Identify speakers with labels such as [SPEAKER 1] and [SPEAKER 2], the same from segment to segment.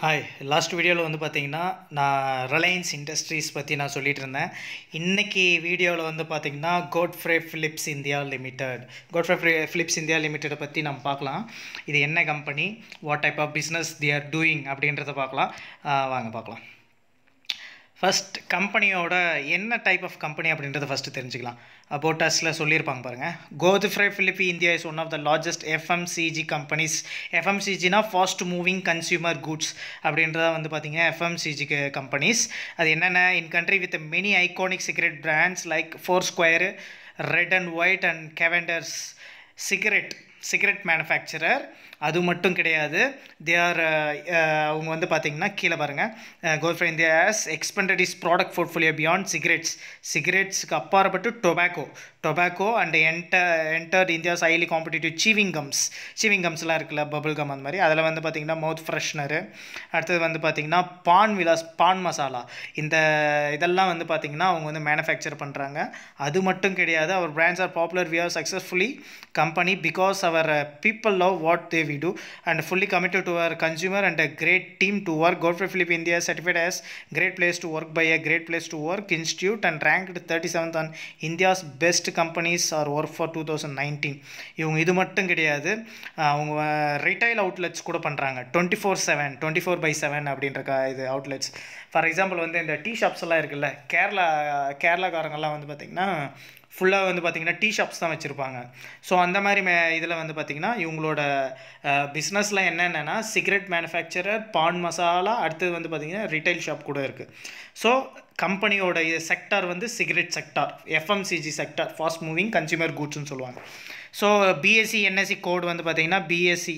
[SPEAKER 1] hi last வீடியோவில் வந்து பார்த்திங்கன்னா நான் ரிலையன்ஸ் இண்டஸ்ட்ரீஸ் பற்றி நான் சொல்லிகிட்டு இருந்தேன் இன்றைக்கி வீடியோவில் வந்து பார்த்திங்கன்னா Godfrey Phillips India Limited Godfrey Phillips India லிமிட்டெடை பற்றி நம்ம பார்க்கலாம் இது என்ன company what type of business they are doing அப்படின்றத பார்க்கலாம் வாங்க பார்க்கலாம் ஃபஸ்ட் கம்பெனியோட என்ன டைப் ஆஃப் கம்பெனி அப்படின்றத ஃபஸ்ட்டு தெரிஞ்சுக்கலாம் அப்போ அஸில் சொல்லியிருப்பாங்க பாருங்கள் Godfrey Phillips India is one of the largest FMCG companies எஃப்எம்சிஜினா ஃபாஸ்ட் மூவிங் கன்சியூமர் குட்ஸ் அப்படின்றத வந்து பார்த்திங்கன்னா எஃப்எம்சிஜி கம்பெனிஸ் அது என்னென்ன in country with many iconic cigarette brands like Four Square Red and White and Cavanders cigarette cigarette manufacturer அது மட்டும் கிடையாது they are uh, uh, அவங்க வந்து பார்த்திங்கன்னா கீழே பாருங்கள் Godfrey India has expanded its product portfolio beyond cigarettes சிகரெட்ஸுக்கு அப்பாற்பட்டு tobacco tobacco and enter entered India's highly competitive chewing gums chewing கம்ஸ்லாம் இருக்குல்ல பபுள் கம் அந்த மாதிரி அதில் வந்து பார்த்தீங்கன்னா மவுத் ஃப்ரெஷ்னரு அடுத்தது வந்து பார்த்தீங்கன்னா பான் விலாஸ் பான் மசாலா இந்த இதெல்லாம் வந்து பார்த்தீங்கன்னா அவங்க வந்து மேனுஃபேக்சர் பண்ணுறாங்க அது மட்டும் கிடையாது our brands are popular we are successfully company because our people love what they we do and fully committed to our consumer and a great team to work Godfrey Phillips India certified as great place to work by a great place to work institute and ranked thirty seventh on India's best companies are work for two thousand nineteen இவங்க இது மட்டும் கிடையாது அவங்க retail outlets கூட பண்ணுறாங்க twenty four seven twenty four by seven அப்படின்ற இது outlets for example வந்து இந்த டீ ஷாப்ஸ் எல்லாம் இருக்குல்ல கேரளா கேரளாக்காரங்கெல்லாம் வந்து பார்த்திங்கன்னா ஃபுல்லாக வந்து பார்த்திங்கன்னா டீ ஷாப்ஸ் தான் வச்சுருப்பாங்க ஸோ அந்த மாதிரி மே இதில் வந்து பார்த்திங்கன்னா இவங்களோட பிஸ்னஸில் என்னென்னா சிகரெட் மேனுஃபேக்சரர் பான் மசாலா அடுத்தது வந்து பார்த்திங்கன்னா ரிட்டைல் ஷாப் கூட இருக்குது ஸோ கம்பெனியோடைய செக்டார் வந்து cigarette sector FMCG sector fast moving consumer கூட்ஸ்னு சொல்லுவாங்க ஸோ பிஎஸ்சி என்எஸ்சி கோடு வந்து பார்த்தீங்கன்னா BSE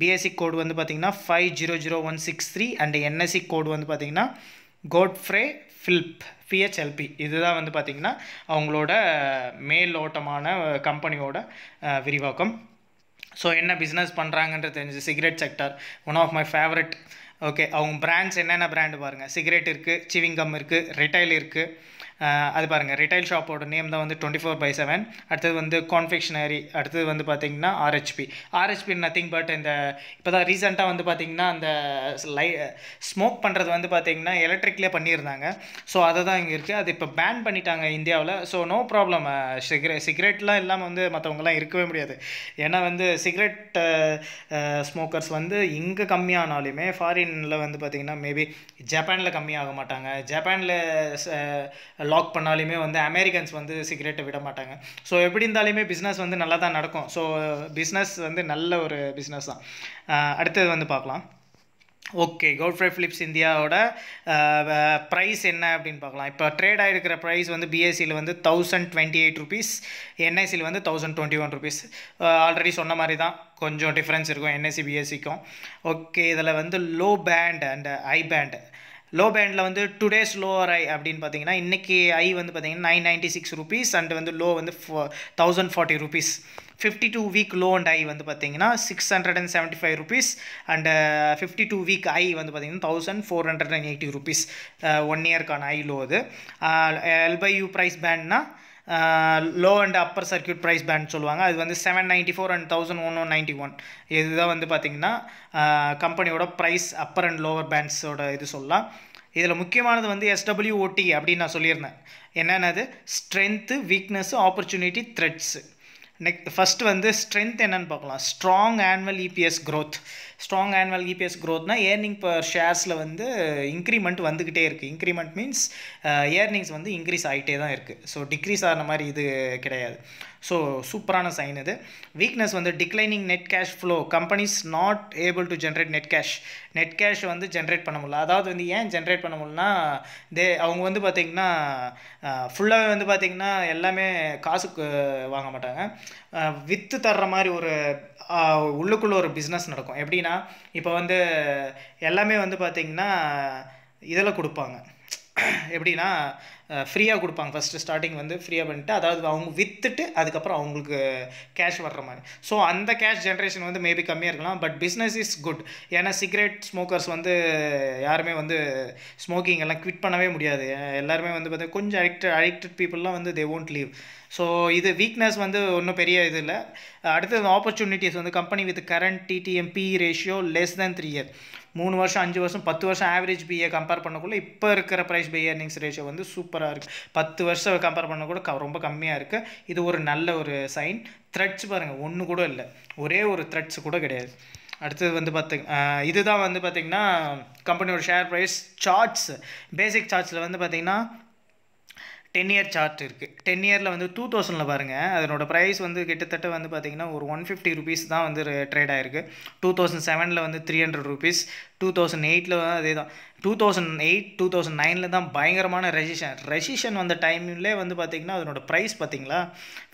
[SPEAKER 1] BSE code e, e வந்து பார்த்தீங்கன்னா five zero zero one six three and NSE code வந்து பார்த்தீங்கன்னா கோட்ஃப்ரே ஃபிலிப் பிஹெச்எல்பி இதுதான் வந்து பார்த்திங்கன்னா அவங்களோட மேலோட்டமான கம்பெனியோட விரிவாக்கம் ஸோ என்ன பிஸ்னஸ் பண்ணுறாங்கன்ற தெரிஞ்சு cigarette sector one of my favourite okay அவங்க பிராண்ட்ஸ் என்னென்ன பிராண்டு பாருங்கள் சிகரெட் இருக்குது சிவிங்கம் இருக்குது ரிட்டைல் இருக்குது அது பாருங்கள் ரிட்டைல் ஷாப்போட நேம் தான் வந்து டுவெண்ட்டி ஃபோர் பை செவன் அடுத்தது வந்து கான்ஃபெக்ஷனரி அடுத்தது வந்து பார்த்திங்கன்னா ஆர்ஹெச்பி ஆர்ஹெச்பி நத்திங் பட் இந்த இப்போ தான் ரீசெண்டாக வந்து பார்த்திங்கன்னா அந்த லை ஸ்மோக் பண்ணுறது வந்து பார்த்திங்கன்னா எலக்ட்ரிக்லேயே பண்ணியிருந்தாங்க ஸோ அதை தான் இங்கே இருக்குது அது இப்போ பேன் பண்ணிட்டாங்க இந்தியாவில் ஸோ நோ ப்ராப்ளம் சிகரெட் சிகரெட்லாம் இல்லாமல் வந்து மற்றவங்கலாம் இருக்கவே முடியாது ஏன்னா வந்து சிகரெட் ஸ்மோக்கர்ஸ் வந்து இங்கே கம்மியானாலுமே ஃபாரினில் வந்து பார்த்திங்கன்னா மேபி ஜப்பானில் கம்மியாக மாட்டாங்க ஜப்பானில் லாக் பண்ணாலுமே வந்து அமெரிக்கன்ஸ் வந்து சிகரெட்டை விட மாட்டாங்க ஸோ எப்படி இருந்தாலுமே பிஸ்னஸ் வந்து நல்லா தான் நடக்கும் ஸோ பிஸ்னஸ் வந்து நல்ல ஒரு பிஸ்னஸ் தான் அடுத்தது வந்து பார்க்கலாம் ஓகே ஃப்ரை ஃபிலிப்ஸ் இந்தியாவோட ப்ரைஸ் என்ன அப்படின்னு பார்க்கலாம் இப்போ ட்ரேட் ஆகிருக்கிற ப்ரைஸ் வந்து பிஎஸ்சியில் e வந்து தௌசண்ட் டுவெண்ட்டி எயிட் ருபீஸ் என்ஐசியில் வந்து thousand twenty one rupees already சொன்ன மாதிரி தான் கொஞ்சம் டிஃப்ரென்ஸ் இருக்கும் என்ஐசி பிஎஸ்சிக்கும் e, e ஓகே இதில் வந்து low band and high band low பேண்டில் வந்து டுடேஸ் லோவர் ஐ அப்படின்னு பார்த்தீங்கன்னா இன்றைக்கி ஐ வந்து பார்த்தீங்கன்னா nine ninety six rupees and வந்து லோ வந்து four thousand forty rupees fifty two week low and high வந்து பார்த்தீங்கன்னா six hundred and seventy five rupees and fifty two week high வந்து பார்த்தீங்கன்னா thousand four hundred and eighty rupees one இயர்க்கான high low அது எல்பை யூ price பேண்ட்னா low and upper circuit price band சொல்லுவாங்க அது வந்து seven ninety four and thousand one one ninety one இதுதான் வந்து பார்த்திங்கன்னா கம்பெனியோட ப்ரைஸ் அப்பர் அண்ட் லோவர் பேண்ட்ஸோட இது சொல்லலாம் இதில் முக்கியமானது வந்து எஸ்டபிள்யூஓடி அப்படின்னு நான் சொல்லியிருந்தேன் என்னென்னது strength weakness opportunity threats next first வந்து ஸ்ட்ரென்த் என்னென்னு பார்க்கலாம் strong annual EPS growth strong annual EPS க்ரோத்னா ஏர்னிங் பர் ஷேர்ஸில் வந்து இன்க்ரிமெண்ட் வந்துக்கிட்டே இருக்குது இன்க்ரிமெண்ட் மீன்ஸ் ஏர்னிங்ஸ் வந்து இன்க்ரீஸ் ஆகிட்டே தான் இருக்குது ஸோ டிக்ரீஸ் ஆகிற மாதிரி இது கிடையாது ஸோ சூப்பரான சைன் இது வீக்னஸ் வந்து declining net cash flow companies not able to generate net cash net cash வந்து ஜென்ரேட் பண்ண முடியல அதாவது வந்து ஏன் ஜென்ரேட் பண்ண முடியலனா தே அவங்க வந்து பார்த்திங்கன்னா ஃபுல்லாகவே வந்து பார்த்திங்கன்னா எல்லாமே காசுக்கு வாங்க மாட்டாங்க விற்று தர்ற மாதிரி ஒரு உள்ளுக்குள்ளே ஒரு பிஸ்னஸ் நடக்கும் எப்படின்னா பார்த்தீங்கன்னா இப்போ வந்து எல்லாமே வந்து பார்த்தீங்கன்னா இதில் கொடுப்பாங்க எப்படின்னா ஃப்ரீயாக கொடுப்பாங்க ஃபஸ்ட்டு ஸ்டார்டிங் வந்து ஃப்ரீயாக பண்ணிட்டு அதாவது அவங்க விற்றுட்டு அதுக்கப்புறம் அவங்களுக்கு கேஷ் வர்ற மாதிரி ஸோ அந்த கேஷ் ஜென்ரேஷன் வந்து மேபி கம்மியாக இருக்கலாம் பட் பிஸ்னஸ் இஸ் குட் ஏன்னா சிகரெட் ஸ்மோக்கர்ஸ் வந்து யாருமே வந்து ஸ்மோக்கிங் எல்லாம் குவிட் பண்ணவே முடியாது எல்லாருமே வந்து பார்த்தீங்கன்னா கொஞ்சம் அடிக்டட் அடிக்டட் பீப்புளெலாம் வந்து தே ஓன்ட் லீவ் ஸோ இது வீக்னஸ் வந்து ஒன்றும் பெரிய இது இல்லை அடுத்தது ஆப்பர்ச்சுனிட்டிஸ் வந்து company with current TDMP ratio less than three year மூணு வருஷம் அஞ்சு வருஷம் பத்து வருஷம் ஆவரேஜ் பிஏ கம்பேர் பண்ணக்குள்ளே இப்போ இருக்கிற ப்ரைஸ் பை இயர்னிங்ஸ் ரேஷியோ வந்து சூப்பராக இருக்குது பத்து வருஷம் கம்பேர் பண்ண கூட ரொம்ப கம்மியாக இருக்குது இது ஒரு நல்ல ஒரு சைன் த்ரெட்ஸ் பாருங்கள் ஒன்று கூட இல்லை ஒரே ஒரு த்ரெட்ஸ் கூட கிடையாது அடுத்தது வந்து பார்த்து இதுதான் வந்து பார்த்திங்கன்னா கம்பெனியோட ஷேர் ப்ரைஸ் சார்ட்ஸ் பேசிக் சார்ட்ஸில் வந்து பார்த்திங்கன்னா டென் இயர் சார்ட் இருக்குது டென் இயரில் வந்து டூ தௌசண்டில் பாருங்கள் அதனோட ப்ரைஸ் வந்து கிட்டத்தட்ட வந்து பார்த்திங்கன்னா ஒரு ஒன் ஃபிஃப்டி ருபீஸ் தான் வந்து ட்ரேட் ஆயிருக்கு டூ தௌசண்ட் செவனில் வந்து three hundred rupees two thousand எயிட்டில் அதே தான் two thousand eight two thousand நைனில் தான் பயங்கரமான ரெசிஷன் ரெசிஷன் வந்த டைம்லேயே வந்து பார்த்திங்கன்னா அதனோட ப்ரைஸ் பார்த்திங்களா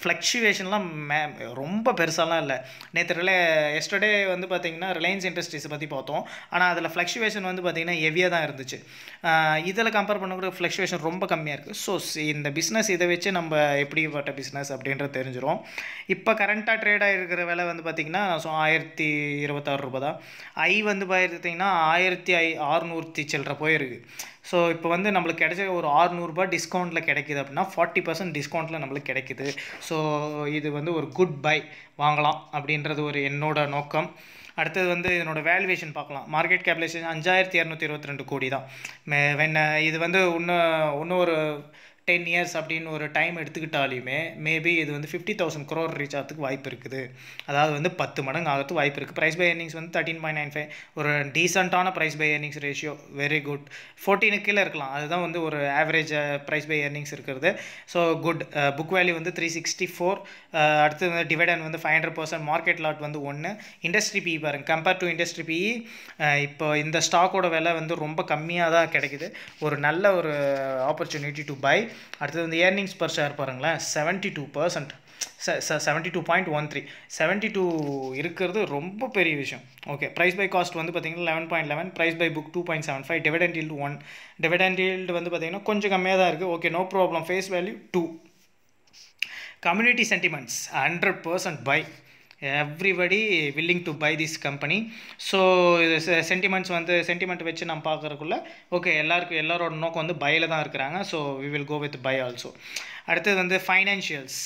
[SPEAKER 1] ஃப்ளக்ஷுவேஷன்லாம் மே ரொம்ப பெருசாலாம் இல்லை நேற்று ரிலே எஸ்டர்டே வந்து பார்த்திங்கன்னா ரிலையன்ஸ் இண்டஸ்ட்ரீஸை பற்றி பார்த்தோம் ஆனால் அதில் ஃப்ளக்ஷுவேஷன் வந்து பார்த்திங்கன்னா ஹெவியாக தான் இருந்துச்சு இதில் கம்பேர் பண்ணக்கூடிய ஃப்ளக்ஷுவேஷன் ரொம்ப கம்மியாக இருக்குது ஸோ இந்த பிஸ்னஸ் இதை வச்சு நம்ம எப்படிப்பட்ட பிஸ்னஸ் அப்படின்றது தெரிஞ்சிடும் இப்போ கரண்ட்டாக ட்ரேடாக இருக்கிற விலை வந்து பார்த்திங்கன்னா ஸோ ஆயிரத்தி இருபத்தாறு ரூபா தான் ஐ வந்து பார்த்திங்கன்னா ஆயிரத்தி ஐ ஆறுநூற்றி சில்லற போயிருக்கு ஸோ இப்போ வந்து நம்மளுக்கு கிடைச்ச ஒரு ஆறுநூறுபா டிஸ்கவுண்ட்டில் கிடைக்கிது அப்படின்னா ஃபார்ட்டி பர்சன்ட் டிஸ்கவுண்ட்டில் நம்மளுக்கு கிடைக்கிது ஸோ இது வந்து ஒரு குட் பை வாங்கலாம் அப்படின்றது ஒரு என்னோட நோக்கம் அடுத்தது வந்து இதனோட வேல்யூவேஷன் பார்க்கலாம் மார்க்கெட் கேபிலேஷன் அஞ்சாயிரத்தி இரநூத்தி இருபத்தி ரெண்டு கோடி தான் மே வென் இது வந்து இன்னும் இன்னும் ஒரு டென் இயர்ஸ் அப்படின்னு ஒரு டைம் எடுத்துக்கிட்டாலையுமே மேபி இது வந்து ஃபிஃப்டி தௌசண்ட் க்ரோர் ரீச் ஆகிறதுக்கு வாய்ப்பு இருக்குது அதாவது வந்து பத்து மடங்கு ஆகிறதுக்கு வாய்ப்பு இருக்குது ப்ரைஸ் பை எர்னிங்ஸ் வந்து தேர்ட்டின் பாயிண்ட் நைன் ஃபைவ் ஒரு டீசெண்டான price by earnings ratio very good fourteen கீழே இருக்கலாம் அதுதான் வந்து ஒரு ஆவரேஜ் ப்ரைஸ் பை எர்னிங்ஸ் இருக்கிறது ஸோ குட் புக் வேல்யூ வந்து த்ரீ சிக்ஸ்டி ஃபோர் அடுத்து வந்து டிவைடன் வந்து five hundred percent market lot வந்து ஒன்று இண்டஸ்ட்ரி பி பாருங்கள் கம்பேர் டு இண்டஸ்ட்ரி பி இப்போ இந்த ஸ்டாக்கோட விலை வந்து ரொம்ப கம்மியாக தான் கிடைக்குது ஒரு நல்ல ஒரு ஆப்பர்ச்சுனிட்டி டு பை அடுத்தது வந்து ஏர்னிங்ஸ் பர் ஷேர் பாருங்களேன் seventy two percent seventy two point one three seventy two இருக்கிறது ரொம்ப பெரிய விஷயம் ஓகே ப்ரைஸ் பை காஸ்ட் வந்து பார்த்திங்கன்னா eleven point eleven price by book two point seven five dividend yield one dividend yield வந்து பார்த்திங்கன்னா கொஞ்சம் கம்மியாக தான் இருக்குது okay no problem face value two community sentiments hundred percent buy everybody willing to buy this company so இது sentiments வந்து sentiment வச்சு நம்ம பார்க்குறக்குள்ள ஓகே எல்லாருக்கும் எல்லாரோட நோக்கம் வந்து பையில் தான் இருக்கிறாங்க so we will go with buy also அடுத்தது வந்து ஃபைனான்ஷியல்ஸ்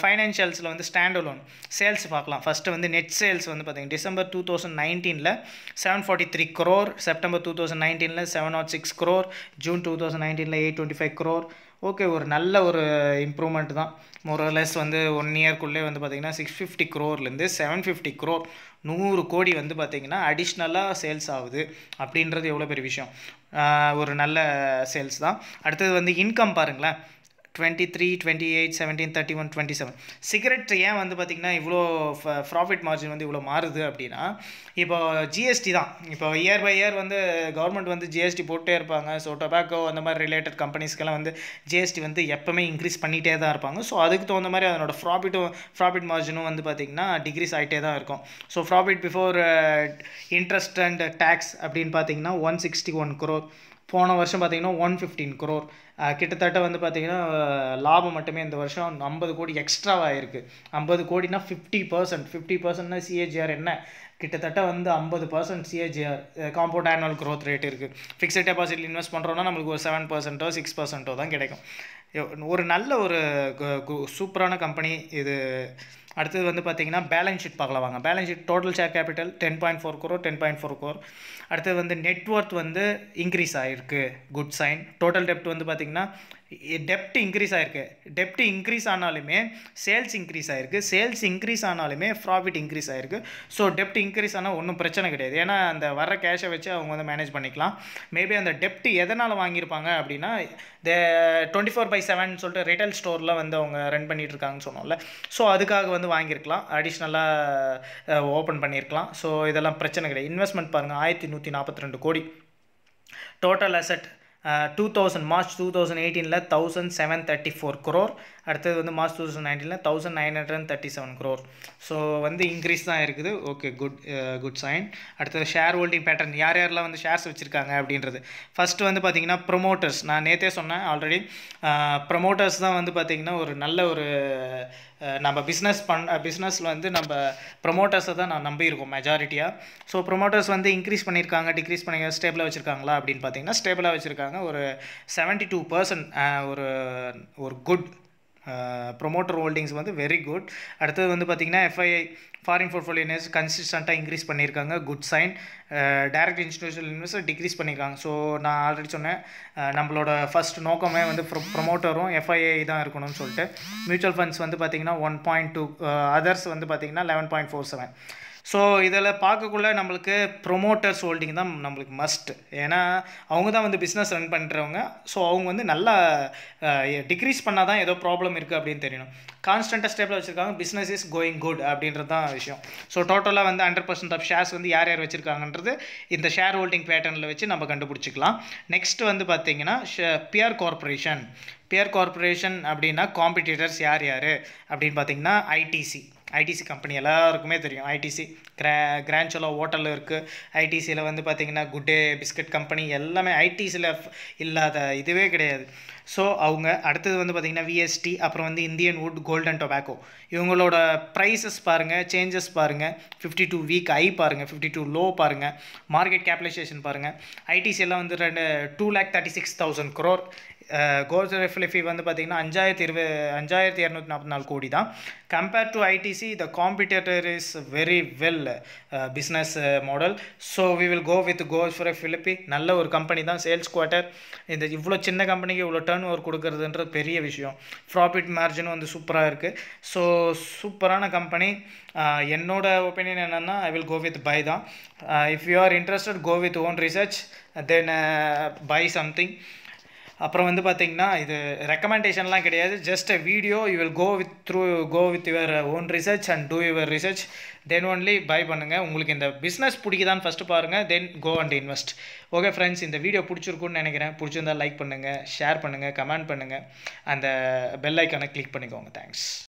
[SPEAKER 1] ஃபைனான்ஷியல்ஸில் வந்து லோன் சேல்ஸ் பார்க்கலாம் ஃபஸ்ட்டு வந்து நெட் சேல்ஸ் வந்து பார்த்தீங்கன்னா டிசம்பர் டூ தௌசண்ட் நைன்டீனில் seven forty three crore September two thousand நைன்டீனில் seven nought six crore June two thousand நைன்டீனில் eight twenty five crore okay ஒரு நல்ல ஒரு இம்ப்ரூவ்மெண்ட் தான் மொரலஸ் வந்து ஒன் இயர்க்குள்ளே வந்து பார்த்திங்கன்னா சிக்ஸ் ஃபிஃப்டி க்ரோர்லேருந்து செவன் ஃபிஃப்டி க்ரோர் நூறு கோடி வந்து பார்த்திங்கன்னா அடிஷ்னலாக சேல்ஸ் ஆகுது அப்படின்றது எவ்வளோ பெரிய விஷயம் ஒரு நல்ல சேல்ஸ் தான் அடுத்தது வந்து இன்கம் பாருங்களேன் twenty three twenty eight seventeen thirty one twenty seven cigarette ஏன் வந்து பார்த்திங்கன்னா இவ்வளோ ப்ராஃபிட் மார்ஜின் வந்து இவ்வளோ மாறுது அப்படின்னா இப்போ ஜிஎஸ்டி தான் இப்போ இயர் பை இயர் வந்து கவர்மெண்ட் வந்து ஜிஎஸ்டி போட்டே இருப்பாங்க ஸோ டொபாக்கோ அந்த மாதிரி ரிலேட்டட் கம்பெனிஸ்க்கெல்லாம் வந்து ஜிஎஸ்டி வந்து எப்போவுமே இன்க்ரீஸ் பண்ணிகிட்டே தான் இருப்பாங்க ஸோ அதுக்கு தகுந்த மாதிரி அதனோட ப்ராஃபிட்டும் ப்ராஃபிட் மார்ஜினும் வந்து பார்த்திங்கன்னா டிக்ரீஸ் ஆகிட்டே தான் இருக்கும் so profit before interest and taxes அப்படின்னு பார்த்திங்கன்னா ஒன் சிக்ஸ்டி ஒன் குரோர் போன வருஷம் பார்த்தீங்கன்னா ஒன் ஃபிஃப்டீன் குரோர் கிட்டத்தட்ட வந்து பார்த்தீங்கன்னா லாபம் மட்டுமே இந்த வருஷம் ஐம்பது கோடி எக்ஸ்ட்ராவாக இருக்குது ஐம்பது கோடினா ஃபிஃப்டி பர்சன்ட் ஃபிஃப்டி பர்சன்ட்னா சிஏஜிஆர் என்ன கிட்டத்தட்ட வந்து ஐம்பது percent CAGR compound annual growth rate இருக்குது ஃபிக்ஸட் டெபாசிட்டில் இன்வெஸ்ட் பண்ணுறோன்னா நம்மளுக்கு ஒரு செவன் பர்சன்ட்டோ சிக்ஸ் பர்சன்ட்டோ தான் கிடைக்கும் ஒரு நல்ல ஒரு சூப்பரான கம்பெனி இது அடுத்தது வந்து பார்த்தீங்கன்னா பேலன்ஸ் ஷீட் பார்க்கலாம் வாங்க balance sheet total share capital ten point four crore ten point four crore அடுத்தது வந்து நெட்ஒர்த் வந்து இன்க்ரீஸ் ஆகிருக்கு குட் சைன் டோட்டல் டெப்ட் வந்து பார்த்திங்கன்னா டெப்ட் இன்க்ரீஸ் ஆகிருக்கு டெப்ட் இன்க்ரீஸ் ஆனாலுமே சேல்ஸ் இன்க்ரீஸ் ஆகிருக்கு சேல்ஸ் இன்க்ரீஸ் ஆனாலுமே ப்ராஃபிட் இன்க்ரீஸ் ஆகிருக்கு ஸோ டெப்ட் இன்க்ரீஸ் ஆனால் ஒன்றும் பிரச்சனை கிடையாது ஏன்னா அந்த வர கேஷை வச்சு அவங்க வந்து மேனேஜ் பண்ணிக்கலாம் மேபி அந்த டெப்ட் எதனால் வாங்கியிருப்பாங்க அப்படின்னா the twenty four by seven சொல்லிட்டு ரிட்டைல் ஸ்டோரில் வந்து அவங்க ரன் பண்ணிகிட்ருக்காங்கன்னு சொன்னோம்ல ஸோ அதுக்காக வந்து வாங்கியிருக்கலாம் அடிஷ்னலாக ஓப்பன் பண்ணியிருக்கலாம் ஸோ இதெல்லாம் பிரச்சனை கிடையாது இன்வெஸ்ட்மெண்ட் பாருங்கள் ஆயிரத்தி நூற்றி நாற்பத்தி ரெண்டு கோடி total asset two thousand March two thousand எயிட்டீனில் thousand seven thirty four crore அடுத்தது வந்து மார்ச் டூ தௌசண்ட் நைன்டீனில் thousand nine hundred and thirty seven crore so வந்து இன்க்ரீஸ் தான் இருக்குது ஓகே குட் குட் சைன் அடுத்தது ஷேர் ஹோல்டிங் பேட்டர்ன் யார் யாரெல்லாம் வந்து ஷேர்ஸ் வச்சுருக்காங்க அப்படின்றது ஃபஸ்ட்டு வந்து பார்த்திங்கன்னா ப்ரொமோட்டர்ஸ் நான் நேற்றே சொன்னேன் ஆல்ரெடி ப்ரொமோட்டர்ஸ் தான் வந்து பார்த்திங்கன்னா ஒரு நல்ல ஒரு நம்ம பிஸ்னஸ் பண் பிஸ்னஸில் வந்து நம்ம ப்ரொமோட்டர்ஸை தான் நான் நம்பியிருக்கோம் மெஜாரிட்டியாக ஸோ ப்ரொமோட்டர்ஸ் வந்து இன்க்ரீஸ் பண்ணியிருக்காங்க டிக்ரீஸ் பண்ணி ஸ்டேபிளாக வச்சுருக்காங்களா அப்படின்னு பார்த்தீங்கன்னா ஸ்டேபிளாக வச்சுருக்காங்க ஒரு செவன்ட்டி டூ பர்சன்ட் ஒரு ஒரு குட் ப்ரொமோட்டர் ஹோல்டிங்ஸ் வந்து வெரி குட் அடுத்தது வந்து பார்த்திங்கன்னா எஃப்ஐஐ ஃபாரின் போர்ட்ஃபோலியோ இன்வெஸ்ட் கன்சிஸ்டண்ட்டாக இன்க்ரீஸ் பண்ணியிருக்காங்க good sign direct institutional investor decrease பண்ணியிருக்காங்க ஸோ நான் ஆல்ரெடி சொன்னேன் uh, நம்மளோட ஃபஸ்ட் நோக்கமே வந்து ப்ரொ ப்ரொமோட்டரும் எஃப்ஐஐ தான் இருக்கணும்னு சொல்லிட்டு மியூச்சுவல் ஃபண்ட்ஸ் வந்து பார்த்திங்கன்னா ஒன் பாயிண்ட் டூ அதர்ஸ் வந்து பார்த்திங்கன்னா eleven point four seven so இதில் பார்க்கக்குள்ள நம்மளுக்கு ப்ரொமோட்டர்ஸ் ஹோல்டிங் தான் நம்மளுக்கு மஸ்ட் ஏன்னா அவங்க தான் வந்து பிஸ்னஸ் ரன் பண்ணுறவங்க ஸோ அவங்க வந்து நல்லா டிக்ரீஸ் பண்ணால் தான் ஏதோ ப்ராப்ளம் இருக்குது அப்படின்னு தெரியணும் கான்ஸ்டண்ட்டாக ஸ்டேபில் வச்சுருக்காங்க பிஸ்னஸ் இஸ் கோயிங் குட் அப்படின்றது தான் விஷயம் ஸோ டோட்டலாக வந்து ஹண்ட்ரட் பர்சன்ட் ஆஃப் ஷேர்ஸ் வந்து யார் யார் வச்சுருக்காங்கன்றது இந்த ஷேர் ஹோல்டிங் பேட்டர்னில் வச்சு நம்ம கண்டுபிடிச்சிக்கலாம் நெக்ஸ்ட் வந்து பார்த்தீங்கன்னா பியர் கார்பரேஷன் பியர் கார்பரேஷன் அப்படின்னா காம்படிட்டர்ஸ் யார் யார் அப்படின்னு பார்த்தீங்கன்னா ஐடிசி ஐடிசி கம்பெனி எல்லாருக்குமே தெரியும் ஐடிசி கிரா கிராண்ட்சோலோ ஹோட்டல் இருக்குது ஐடிசியில் வந்து பார்த்திங்கன்னா குட்டே பிஸ்கட் கம்பெனி எல்லாமே ஐடிசியில் இல்லாத இதுவே கிடையாது ஸோ அவங்க அடுத்தது வந்து பார்த்திங்கன்னா விஎஸ்டி அப்புறம் வந்து Indian Wood Golden Tobacco tobacco இவங்களோட ப்ரைஸஸ் பாருங்கள் சேஞ்சஸ் பாருங்கள் ஃபிஃப்டி டூ வீக் ஐ பாருங்கள் ஃபிஃப்டி டூ லோ பாருங்கள் மார்க்கெட் கேபிலைசேஷன் பாருங்கள் ஐடிசியெல்லாம் வந்து ரெண்டு two lakh thirty six thousand crore கோல்ஸ் ரெஃப்லிஃபி வந்து பார்த்திங்கன்னா அஞ்சாயிரத்தி இருபது அஞ்சாயிரத்தி இரநூத்தி நாற்பத்தி நாலு கோடி தான் compared to ITC the competitor is very well business model so we will go with கோல்ஸ் ஃபார் ஃபிலிப்பி நல்ல ஒரு கம்பெனி தான் சேல்ஸ் குவார்ட்டர் இந்த இவ்வளோ சின்ன கம்பெனிக்கு இவ்வளோ டர்ன் ஓவர் கொடுக்குறதுன்றது பெரிய விஷயம் ப்ராஃபிட் மார்ஜினும் வந்து சூப்பராக இருக்குது ஸோ சூப்பரான கம்பெனி என்னோட ஒப்பீனியன் என்னென்னா I will go with buy தான் if you are interested go with own research then buy something அப்புறம் வந்து பார்த்தீங்கன்னா இது ரெக்கமெண்டேஷன்லாம் கிடையாது just a video you will go with through go with your own research and do your research then only buy பண்ணுங்கள் உங்களுக்கு இந்த business பிடிக்குதான்னு ஃபஸ்ட்டு பாருங்கள் then go and invest okay friends இந்த வீடியோ பிடிச்சிருக்குன்னு நினைக்கிறேன் பிடிச்சிருந்தால் லைக் பண்ணுங்கள் ஷேர் பண்ணுங்கள் கமெண்ட் பண்ணுங்கள் அந்த பெல் ஐக்கானை கிளிக் பண்ணிக்கோங்க தேங்க்ஸ்